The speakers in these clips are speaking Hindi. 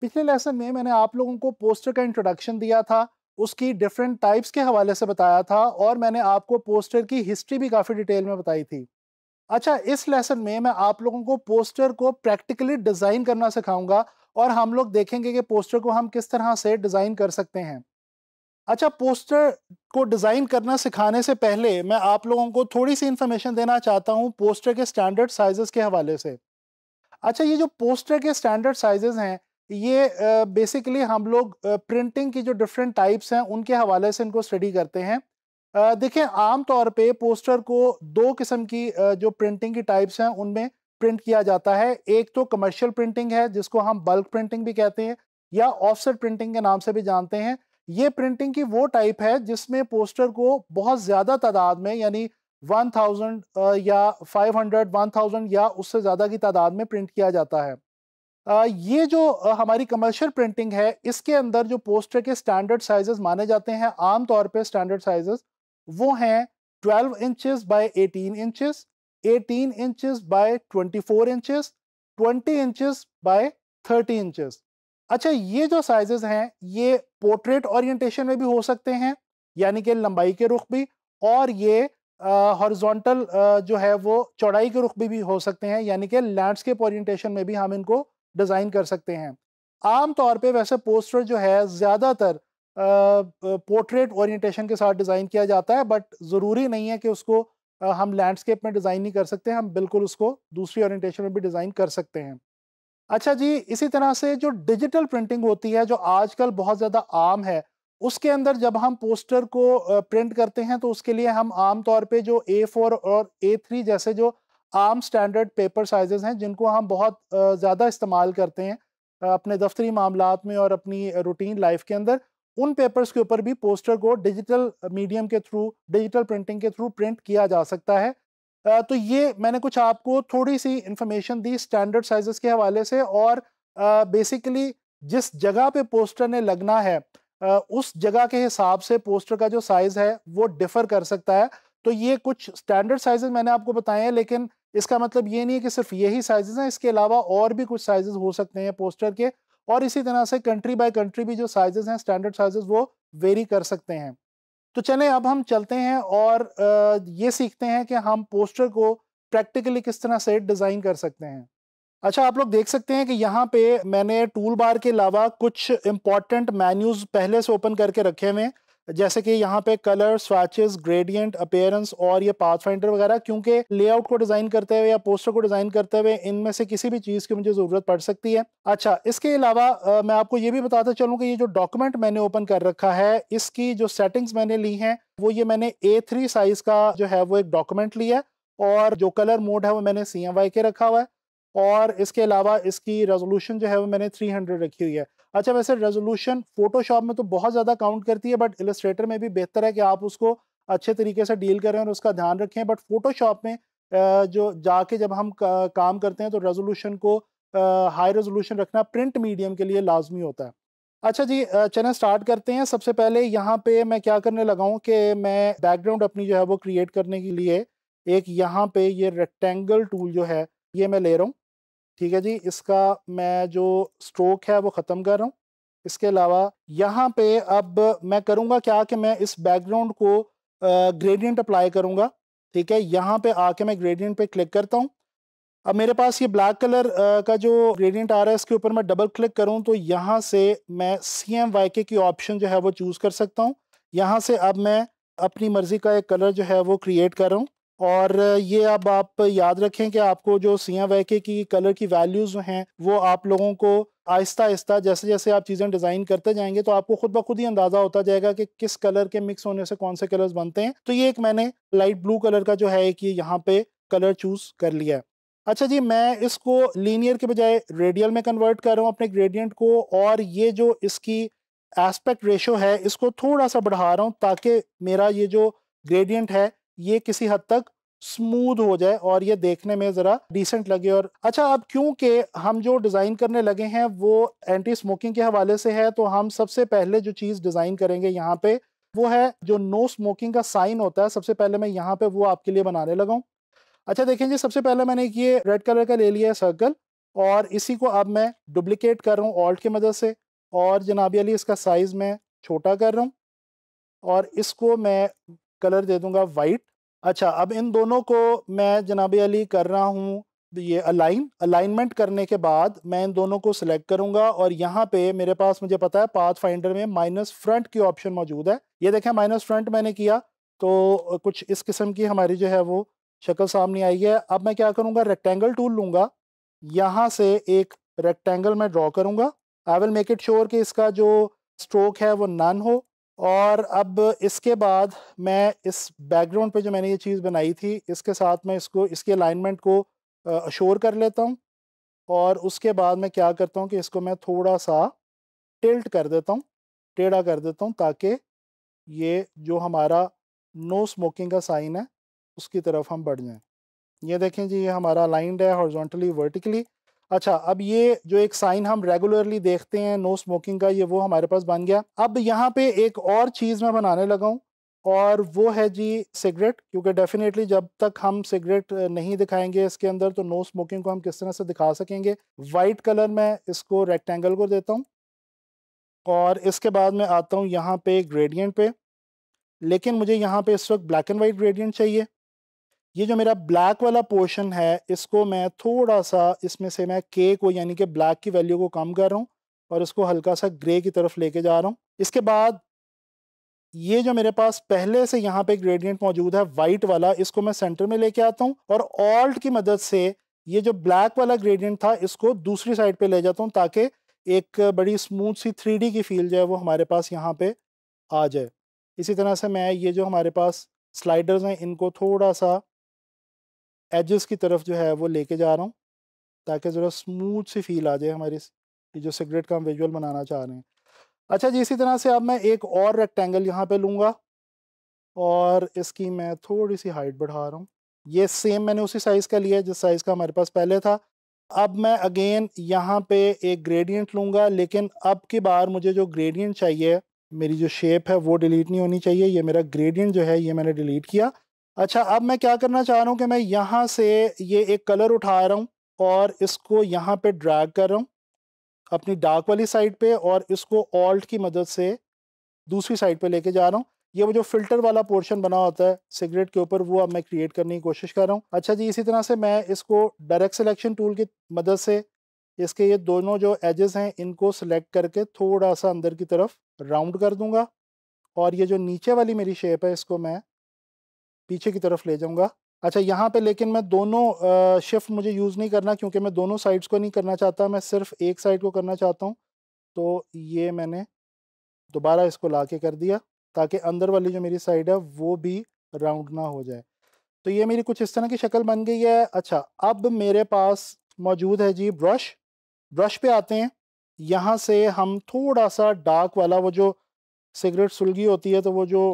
पिछले लेसन में मैंने आप लोगों को पोस्टर का इंट्रोडक्शन दिया था उसकी डिफरेंट टाइप्स के हवाले से बताया था और मैंने आपको पोस्टर की हिस्ट्री भी काफ़ी डिटेल में बताई थी अच्छा इस लेसन में मैं आप लोगों को पोस्टर को प्रैक्टिकली डिज़ाइन करना सिखाऊंगा और हम लोग देखेंगे कि पोस्टर को हम किस तरह से डिज़ाइन कर सकते हैं अच्छा पोस्टर को डिज़ाइन करना सिखाने से पहले मैं आप लोगों को थोड़ी सी इन्फॉर्मेशन देना चाहता हूँ पोस्टर के स्टैंडर्ड साइज़ के हवाले से अच्छा ये जो पोस्टर के स्टैंडर्ड साइज़ हैं ये बेसिकली हम लोग प्रिंटिंग की जो डिफरेंट टाइप्स हैं उनके हवाले से इनको स्टडी करते हैं देखें आम तौर पे पोस्टर को दो किस्म की जो प्रिंटिंग की टाइप्स हैं उनमें प्रिंट किया जाता है एक तो कमर्शियल प्रिंटिंग है जिसको हम बल्क प्रिंटिंग भी कहते हैं या ऑफसेट प्रिंटिंग के नाम से भी जानते हैं ये प्रिंटिंग की वो टाइप है जिसमें पोस्टर को बहुत ज़्यादा तादाद में यानी 1000 या 500, 1000 या उससे ज़्यादा की तादाद में प्रिंट किया जाता है ये जो हमारी कमर्शियल प्रिंटिंग है इसके अंदर जो पोस्टर के स्टैंडर्ड साइजेस माने जाते हैं आम तौर पे स्टैंडर्ड साइजेस वो हैं 12 inches by 18 inches 18 inches by 24 inches 20 inches by 30 inches अच्छा ये जो साइजेस हैं ये पोर्ट्रेट ओरिएंटेशन में भी हो सकते हैं यानी कि लंबाई के रुख भी और ये हॉरिजॉन्टल जो है वो चौड़ाई के रुख भी, भी हो सकते हैं यानी कि लैंडस्केप ओरिएंटेशन में भी हम इनको डिज़ाइन कर सकते हैं आम तौर पे वैसे पोस्टर जो है ज़्यादातर पोर्ट्रेट ओरिएंटेशन के साथ डिज़ाइन किया जाता है बट ज़रूरी नहीं है कि उसको आ, हम लैंडस्केप में डिज़ाइन नहीं कर सकते हम बिल्कुल उसको दूसरी ओरिएंटेशन में भी डिज़ाइन कर सकते हैं अच्छा जी इसी तरह से जो डिजिटल प्रिंटिंग होती है जो आजकल बहुत ज़्यादा आम है उसके अंदर जब हम पोस्टर को प्रिंट करते हैं तो उसके लिए हम आमतौर पर जो ए फोर और ए थ्री जैसे जो आम स्टैंडर्ड पेपर साइजेज़ हैं जिनको हम बहुत ज़्यादा इस्तेमाल करते हैं अपने दफ्तरी मामला में और अपनी रूटीन लाइफ के अंदर उन पेपर्स के ऊपर भी पोस्टर को डिजिटल मीडियम के थ्रू डिजिटल प्रिंटिंग के थ्रू प्रिंट किया जा सकता है तो ये मैंने कुछ आपको थोड़ी सी इन्फॉर्मेशन दी स्टैंडर्ड साइजेस के हवाले से और बेसिकली जिस जगह पे पोस्टर ने लगना है उस जगह के हिसाब से पोस्टर का जो साइज़ है वो डिफ़र कर सकता है तो ये कुछ स्टैंडर्ड साइज़ मैंने आपको बताए हैं लेकिन इसका मतलब ये नहीं है कि सिर्फ यही साइजेज हैं इसके अलावा और भी कुछ साइजेज हो सकते हैं पोस्टर के और इसी तरह से कंट्री बाय कंट्री भी जो साइजेज हैं स्टैंडर्ड साइजेज वो वेरी कर सकते हैं तो चलें अब हम चलते हैं और ये सीखते हैं कि हम पोस्टर को प्रैक्टिकली किस तरह से डिज़ाइन कर सकते हैं अच्छा आप लोग देख सकते हैं कि यहाँ पे मैंने टूल बार के अलावा कुछ इंपॉर्टेंट मैन्यूज पहले से ओपन करके रखे हुए हैं जैसे कि यहाँ पे कलर स्वाचेस ग्रेडियंट अपेयरेंस और ये पाथ फाइंडर वगैरह क्योंकि लेआउट को डिज़ाइन करते हुए या पोस्टर को डिज़ाइन करते हुए इनमें से किसी भी चीज़ की मुझे ज़रूरत पड़ सकती है अच्छा इसके अलावा मैं आपको ये भी बताता चलूँ कि ये जो डॉक्यूमेंट मैंने ओपन कर रखा है इसकी जो सेटिंग्स मैंने ली हैं वो ये मैंने ए थ्री साइज़ का जो है वो एक डॉक्यूमेंट लिया है और जो कलर मोड है वो मैंने सी एम वाई के रखा हुआ है और इसके अलावा इसकी रेजोल्यूशन जो है वो मैंने 300 रखी हुई है अच्छा वैसे रेजोल्यूशन फोटोशॉप में तो बहुत ज़्यादा काउंट करती है बट इलस्ट्रेटर में भी बेहतर है कि आप उसको अच्छे तरीके से डील करें और उसका ध्यान रखें बट फोटोशॉप में जो जाके जब हम काम करते हैं तो रेजोल्यूशन को हाई रेजोल्यूशन रखना प्रिंट मीडियम के लिए लाजमी होता है अच्छा जी चलें स्टार्ट करते हैं सबसे पहले यहाँ पे मैं क्या करने लगा हूँ कि मैं बैकग्राउंड अपनी जो है वो क्रिएट करने के लिए एक यहाँ पे ये रेक्टेंगल टूल जो है ये मैं ले रहा हूँ ठीक है जी इसका मैं जो स्ट्रोक है वो ख़त्म कर रहा हूँ इसके अलावा यहाँ पे अब मैं करूँगा क्या कि मैं इस बैकग्राउंड को ग्रेडियंट अप्लाई करूँगा ठीक है यहाँ पे आके मैं ग्रेडियंट पे क्लिक करता हूँ अब मेरे पास ये ब्लैक कलर का जो ग्रेडियंट आ रहा है इसके ऊपर मैं डबल क्लिक करूँ तो यहाँ से मैं सी एम वाई के की ऑप्शन जो है वो चूज़ कर सकता हूँ यहाँ से अब मैं अपनी मर्ज़ी का एक कलर जो है वो क्रिएट कर रहा हूँ और ये अब आप याद रखें कि आपको जो सिया वैके की कलर की वैल्यूज़ हैं वो आप लोगों को आहिस्ता आहिस्ता जैसे जैसे आप चीज़ें डिज़ाइन करते जाएंगे तो आपको खुद ब खुद ही अंदाज़ा होता जाएगा कि किस कलर के मिक्स होने से कौन से कलर्स बनते हैं तो ये एक मैंने लाइट ब्लू कलर का जो है कि यहाँ पे कलर चूज़ कर लिया है अच्छा जी मैं इसको लीनियर के बजाय रेडियल में कन्वर्ट कर रहा हूँ अपने ग्रेडियंट को और ये जो इसकी एस्पेक्ट रेशो है इसको थोड़ा सा बढ़ा रहा हूँ ताकि मेरा ये जो ग्रेडियंट है ये किसी हद तक स्मूथ हो जाए और ये देखने में ज़रा डिसेंट लगे और अच्छा अब क्योंकि हम जो डिज़ाइन करने लगे हैं वो एंटी स्मोकिंग के हवाले से है तो हम सबसे पहले जो चीज़ डिज़ाइन करेंगे यहाँ पे वो है जो नो स्मोकिंग का साइन होता है सबसे पहले मैं यहाँ पे वो आपके लिए बनाने लगा हूँ अच्छा देखें जी सबसे पहले मैंने ये रेड कलर का ले लिया है सर्कल और इसी को अब मैं डुप्लिकेट कर रहा हूँ ऑल्ट की मदद से और जनाबी अली इसका साइज़ मैं छोटा कर रहा हूँ और इसको मैं कलर दे दूँगा वाइट अच्छा अब इन दोनों को मैं जनाब अली कर रहा हूँ ये अलाइन अलाइनमेंट करने के बाद मैं इन दोनों को सिलेक्ट करूंगा और यहाँ पे मेरे पास मुझे पता है पाथ फाइंडर में माइनस फ्रंट की ऑप्शन मौजूद है ये देखें माइनस फ्रंट मैंने किया तो कुछ इस किस्म की हमारी जो है वो शक्ल सामने आई है अब मैं क्या करूँगा रेक्टेंगल टूल लूँगा यहाँ से एक रेक्टेंगल मैं ड्रॉ करूँगा I will make it sure कि इसका जो स्ट्रोक है वो नन हो और अब इसके बाद मैं इस बैकग्राउंड पे जो मैंने ये चीज़ बनाई थी इसके साथ मैं इसको इसके अलाइनमेंट को अशोर कर लेता हूँ और उसके बाद मैं क्या करता हूँ कि इसको मैं थोड़ा सा टिल्ट कर देता हूँ टेढ़ा कर देता हूँ ताकि ये जो हमारा नो स्मोकिंग का साइन है उसकी तरफ हम बढ़ जाएँ ये देखें जी ये हमारा लाइंड है हॉर्जोंटली वर्टिकली अच्छा अब ये जो एक साइन हम रेगुलरली देखते हैं नो स्मोकिंग का ये वो हमारे पास बन गया अब यहाँ पे एक और चीज़ मैं बनाने लगा हूँ और वो है जी सिगरेट क्योंकि डेफिनेटली जब तक हम सिगरेट नहीं दिखाएंगे इसके अंदर तो नो स्मोकिंग को हम किस तरह से दिखा सकेंगे वाइट कलर में इसको रेक्टेंगल को देता हूँ और इसके बाद मैं आता हूँ यहाँ पे ग्रेडियंट पे लेकिन मुझे यहाँ पे इस वक्त ब्लैक एंड वाइट ग्रेडियंट चाहिए ये जो मेरा ब्लैक वाला पोर्शन है इसको मैं थोड़ा सा इसमें से मैं के को यानी कि ब्लैक की वैल्यू को कम कर रहा हूँ और इसको हल्का सा ग्रे की तरफ लेके जा रहा हूँ इसके बाद ये जो मेरे पास पहले से यहाँ पे ग्रेडियंट मौजूद है वाइट वाला इसको मैं सेंटर में लेके आता हूँ और ऑल्ट की मदद से ये जो ब्लैक वाला ग्रेडियंट था इसको दूसरी साइड पे ले जाता हूँ ताकि एक बड़ी स्मूथ सी थ्री की फील जो है वो हमारे पास यहाँ पे आ जाए इसी तरह से मैं ये जो हमारे पास स्लाइडर्स हैं इनको थोड़ा सा एजेस की तरफ जो है वो लेके जा रहा हूँ ताकि ज़रा स्मूथ सी फील आ जाए हमारी जो सिगरेट का हम विजुअल बनाना चाह रहे हैं अच्छा जी इसी तरह से अब मैं एक और रेक्टेंगल यहाँ पे लूँगा और इसकी मैं थोड़ी सी हाइट बढ़ा रहा हूँ ये सेम मैंने उसी साइज़ का लिया जिस साइज़ का हमारे पास पहले था अब मैं अगेन यहाँ पे एक ग्रेडियंट लूँगा लेकिन अब की बार मुझे जो ग्रेडियंट चाहिए मेरी जो शेप है वो डिलीट नहीं होनी चाहिए ये मेरा ग्रेडियंट जो है ये मैंने डिलीट किया अच्छा अब मैं क्या करना चाह रहा हूँ कि मैं यहाँ से ये एक कलर उठा रहा हूँ और इसको यहाँ पे ड्रैग कर रहा हूँ अपनी डार्क वाली साइड पे और इसको ऑल्ट की मदद से दूसरी साइड पे लेके जा रहा हूँ ये वो जो फिल्टर वाला पोर्शन बना होता है सिगरेट के ऊपर वो अब मैं क्रिएट करने की कोशिश कर रहा हूँ अच्छा जी इसी तरह से मैं इसको डायरेक्ट सिलेक्शन टूल की मदद से इसके ये दोनों जो एजेस हैं इनको सिलेक्ट करके थोड़ा सा अंदर की तरफ राउंड कर दूंगा और ये जो नीचे वाली मेरी शेप है इसको मैं पीछे की तरफ ले जाऊंगा अच्छा यहाँ पे लेकिन मैं दोनों शिफ्ट मुझे यूज़ नहीं करना क्योंकि मैं दोनों साइड्स को नहीं करना चाहता मैं सिर्फ एक साइड को करना चाहता हूँ तो ये मैंने दोबारा इसको ला के कर दिया ताकि अंदर वाली जो मेरी साइड है वो भी राउंड ना हो जाए तो ये मेरी कुछ इस तरह की शक्ल बन गई है अच्छा अब मेरे पास मौजूद है जी ब्रश ब्रश पे आते हैं यहाँ से हम थोड़ा सा डार्क वाला वो जो सिगरेट सुलगी होती है तो वो जो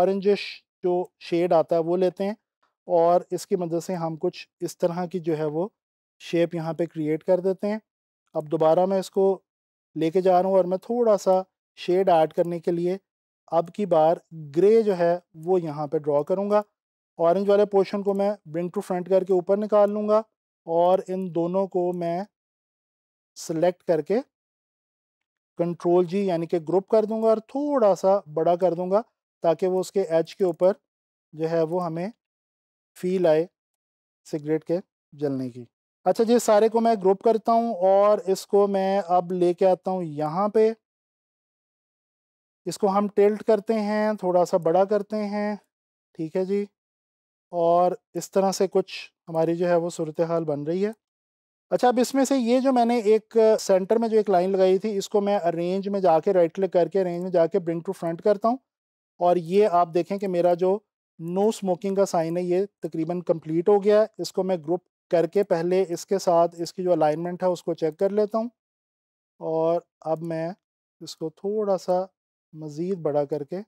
ऑरेंजिश जो शेड आता है वो लेते हैं और इसकी मदद से हम कुछ इस तरह की जो है वो शेप यहाँ पे क्रिएट कर देते हैं अब दोबारा मैं इसको लेके जा रहा हूँ और मैं थोड़ा सा शेड ऐड करने के लिए अब की बार ग्रे जो है वो यहाँ पे ड्रॉ करूँगा ऑरेंज वाले पोर्शन को मैं ब्रिंग टू फ्रंट करके ऊपर निकाल लूँगा और इन दोनों को मैं सेलेक्ट करके कंट्रोल जी यानी कि ग्रुप कर दूंगा और थोड़ा सा बड़ा कर दूंगा ताकि वो उसके एज के ऊपर जो है वो हमें फील आए सिगरेट के जलने की अच्छा जी सारे को मैं ग्रुप करता हूँ और इसको मैं अब लेके आता हूँ यहाँ पे इसको हम टेल्ट करते हैं थोड़ा सा बड़ा करते हैं ठीक है जी और इस तरह से कुछ हमारी जो है वो सूरत हाल बन रही है अच्छा अब इसमें से ये जो मैंने एक सेंटर में जो एक लाइन लगाई थी इसको मैं अरेंज में जाके राइट क्लिक करके अरेंज में जाके ब्रिंग टू फ्रंट करता हूँ और ये आप देखें कि मेरा जो नो स्मोकिंग का साइन है ये तकरीबन कंप्लीट हो गया है इसको मैं ग्रुप करके पहले इसके साथ इसकी जो अलाइनमेंट है उसको चेक कर लेता हूँ और अब मैं इसको थोड़ा सा मज़ीद बड़ा करके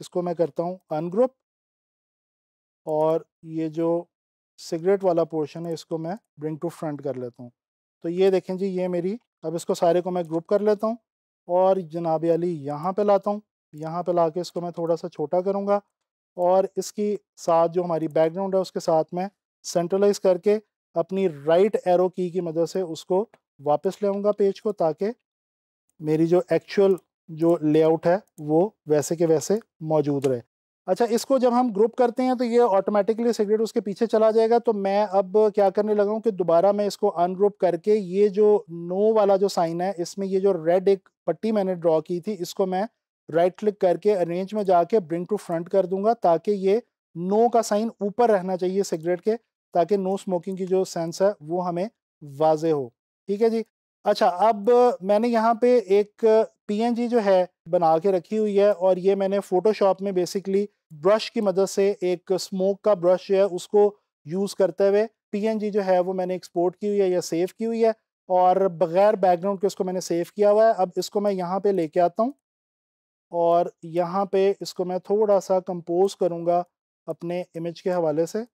इसको मैं करता हूँ अनग्रुप और ये जो सिगरेट वाला पोर्शन है इसको मैं ब्रिंग टू फ्रंट कर लेता हूँ तो ये देखें जी ये मेरी अब इसको सारे को मैं ग्रुप कर लेता हूँ और जनाब अली यहाँ पे लाता हूँ यहाँ पे ला के इसको मैं थोड़ा सा छोटा करूँगा और इसकी साथ जो हमारी बैकग्राउंड है उसके साथ मैं सेंट्रलाइज करके अपनी राइट एरो की की मदद से उसको वापस ले आऊँगा पेज को ताकि मेरी जो एक्चुअल जो लेआउट है वो वैसे के वैसे मौजूद रहे अच्छा इसको जब हम ग्रुप करते हैं तो ये ऑटोमेटिकली सिगरेट उसके पीछे चला जाएगा तो मैं अब क्या करने लगा हूँ कि दोबारा मैं इसको अनग्रुप करके ये जो नो वाला जो साइन है इसमें ये जो रेड एक पट्टी मैंने ड्रॉ की थी इसको मैं राइट क्लिक करके अरेंज में जाके ब्रिंग टू फ्रंट कर दूंगा ताकि ये नो का साइन ऊपर रहना चाहिए सिगरेट के ताकि नो स्मोकिंग की जो सेंस है वो हमें वाजे हो ठीक है जी अच्छा अब मैंने यहाँ पे एक पीएनजी जो है बना के रखी हुई है और ये मैंने फोटोशॉप में बेसिकली ब्रश की मदद से एक स्मोक का ब्रश जो है उसको यूज़ करते हुए पीएनजी जो है वो मैंने एक्सपोर्ट की हुई है या सेव की हुई है और बगैर बैकग्राउंड के उसको मैंने सेव किया हुआ है अब इसको मैं यहाँ पे लेके आता हूँ और यहाँ पे इसको मैं थोड़ा सा कंपोज करूँगा अपने इमेज के हवाले से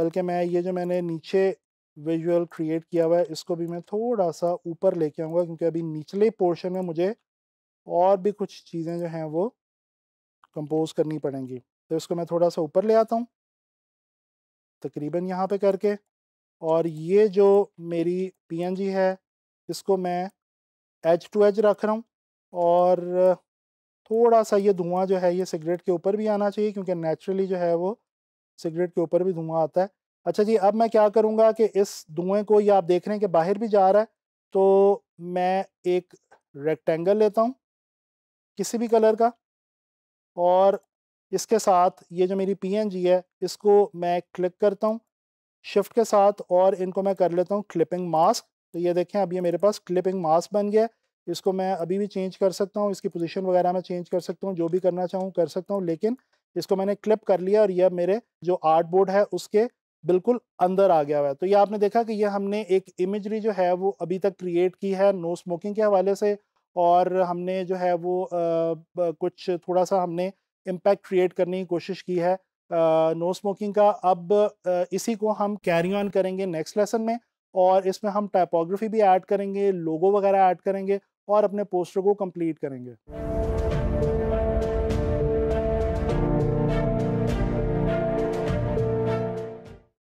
बल्कि मैं ये जो मैंने नीचे विजुअल क्रिएट किया हुआ है इसको भी मैं थोड़ा सा ऊपर लेके आऊँगा क्योंकि अभी निचले पोर्शन में मुझे और भी कुछ चीज़ें जो हैं वो कंपोज करनी पड़ेंगी तो इसको मैं थोड़ा सा ऊपर ले आता हूँ तकरीबन यहाँ पे करके और ये जो मेरी पीएनजी है इसको मैं एज टू एज रख रहा हूँ और थोड़ा सा ये धुआँ जो है ये सिगरेट के ऊपर भी आना चाहिए क्योंकि नेचुरली जो है वो सिगरेट के ऊपर भी धुआँ आता है अच्छा जी अब मैं क्या करूँगा कि इस धुएँ को ये आप देख रहे हैं कि बाहर भी जा रहा है तो मैं एक रेक्टेंगल लेता हूँ किसी भी कलर का और इसके साथ ये जो मेरी पीएनजी है इसको मैं क्लिक करता हूँ शिफ्ट के साथ और इनको मैं कर लेता हूँ क्लिपिंग मास्क तो ये देखें अब ये मेरे पास क्लिपिंग मास्क बन गया इसको मैं अभी भी चेंज कर सकता हूँ इसकी पोजीशन वगैरह मैं चेंज कर सकता हूँ जो भी करना चाहूँ कर सकता हूँ लेकिन इसको मैंने क्लिप कर लिया और यह मेरे जो आर्ट बोर्ड है उसके बिल्कुल अंदर आ गया हुआ है तो ये आपने देखा कि ये हमने एक इमेजरी जो है वो अभी तक क्रिएट की है नो स्मोकिंग के हवाले से और हमने जो है वो आ, कुछ थोड़ा सा हमने इम्पैक्ट क्रिएट करने की कोशिश की है नो स्मोकिंग का अब आ, इसी को हम कैरी ऑन करेंगे नेक्स्ट लेसन में और इसमें हम टाइपोग्राफी भी ऐड करेंगे लोगो वगैरह ऐड करेंगे और अपने पोस्टर को कंप्लीट करेंगे